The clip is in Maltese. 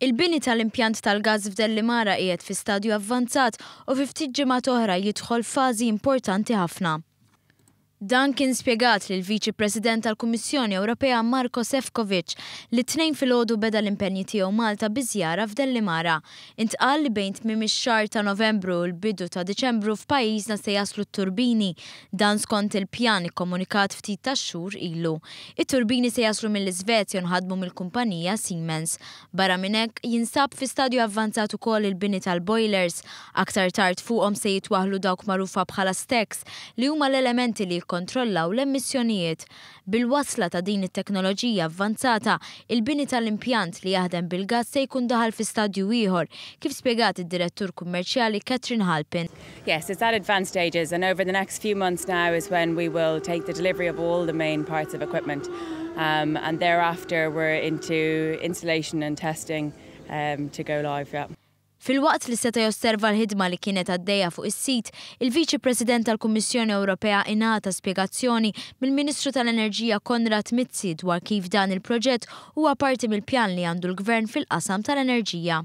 Il-bini tal-impjant tal-gaz f'Delli Mara qiegħed fi stadju avvanzat u fi ftit ġimgħat oħra jidħol fażi importanti ħafna. Dan kien spiegat l viċi President tal-Kummissjoni Ewropea Marko Sefkovic li tnejn filgħodu beda l-impenji tiegħu Malta biżjara Mara. Intqal li bejn tmiem ix-xahar ta' Novembru u l-bidu ta' Diċembru f'pajjiżna se jaslu t-turbini. Dan skont il-pjan ikkomunikat ftit ta' xhur ilu. It-turbini se jaslu mill-Iżvezja nħadmu mill-kumpanija Siemens. Barra minn hekk jinsab fi stadju avvanzat ukoll il-bini tal-boilers. Aktar tard fuqhom se jitwaħlu dawk magħrufa bħala steks li huma l-elementi li jikkontrollaw l-emissjonijiet. Bil-wasla ta' din it-teknoloġija avvanzata, il-bini tal-impjant li jaħdem bil-gas se jkun daħal fi stadju ieħor, kif spiegat id-direttur kummerċjali Catherine Halpin. Yes, it's at advanced stages and over the next few months now is when we will take the delivery of all the main parts of equipment. Um, and thereafter we're into installation and testing um, to go live. Yeah. Fil-waqt li seta josserva l-ħidma li kienet għaddeja fuq is-sit, il-Viċi President tal-Kummissjoni Ewropea inata spjegazzjoni mill-Ministru tal-Enerġija Konrad Mizzi dwar kif dan il-proġett huwa parti mill-pjan li għandu l-Gvern fil-qasam tal-enerġija.